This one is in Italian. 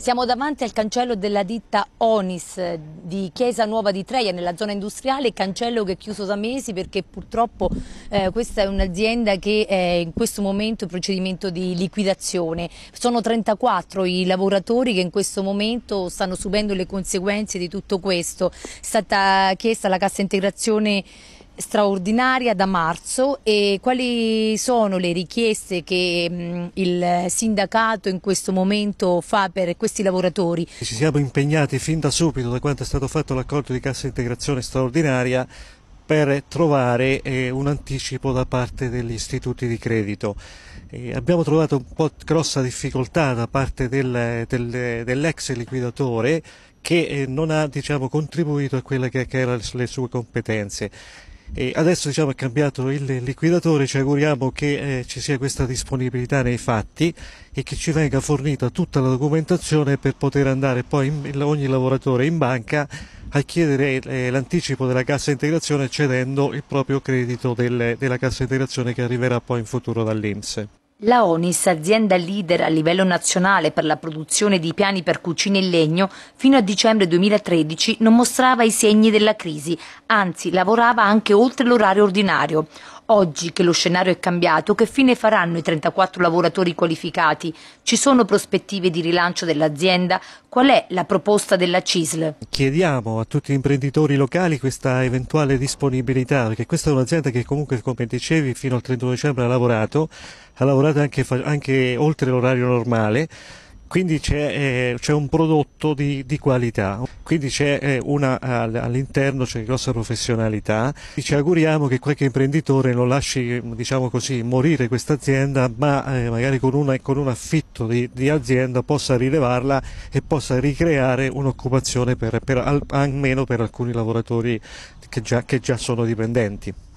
Siamo davanti al cancello della ditta Onis eh, di Chiesa Nuova di Treia nella zona industriale, cancello che è chiuso da mesi perché purtroppo eh, questa è un'azienda che è eh, in questo momento in procedimento di liquidazione. Sono 34 i lavoratori che in questo momento stanno subendo le conseguenze di tutto questo. È stata chiesta la cassa integrazione straordinaria da marzo e quali sono le richieste che mh, mm, il sindacato in questo momento fa per questi lavoratori? Ci siamo impegnati fin da subito da quanto è stato fatto l'accordo di cassa integrazione straordinaria per trovare eh, un anticipo da parte degli istituti di credito. Eh, abbiamo trovato un po' grossa difficoltà da parte del, del, dell'ex liquidatore che eh, non ha diciamo, contribuito a quelle che, che erano le sue competenze. E adesso diciamo, è cambiato il liquidatore, ci auguriamo che eh, ci sia questa disponibilità nei fatti e che ci venga fornita tutta la documentazione per poter andare poi in, ogni lavoratore in banca a chiedere eh, l'anticipo della cassa integrazione cedendo il proprio credito del, della cassa integrazione che arriverà poi in futuro dall'Inps. La Onis, azienda leader a livello nazionale per la produzione di piani per cucine in legno, fino a dicembre 2013 non mostrava i segni della crisi, anzi lavorava anche oltre l'orario ordinario. Oggi che lo scenario è cambiato, che fine faranno i 34 lavoratori qualificati? Ci sono prospettive di rilancio dell'azienda? Qual è la proposta della CISL? Chiediamo a tutti gli imprenditori locali questa eventuale disponibilità, perché questa è un'azienda che comunque, come dicevi, fino al 31 dicembre ha lavorato, ha lavorato anche, anche oltre l'orario normale quindi c'è, eh, c'è, un prodotto di, di qualità, quindi eh, una, all'interno c'è grossa professionalità. Ci auguriamo che qualche imprenditore non lasci diciamo così, morire questa azienda, ma eh, magari con, una, con, un affitto di, di, azienda possa rilevarla e possa ricreare un'occupazione per, per al, almeno per alcuni lavoratori che già, che già sono dipendenti.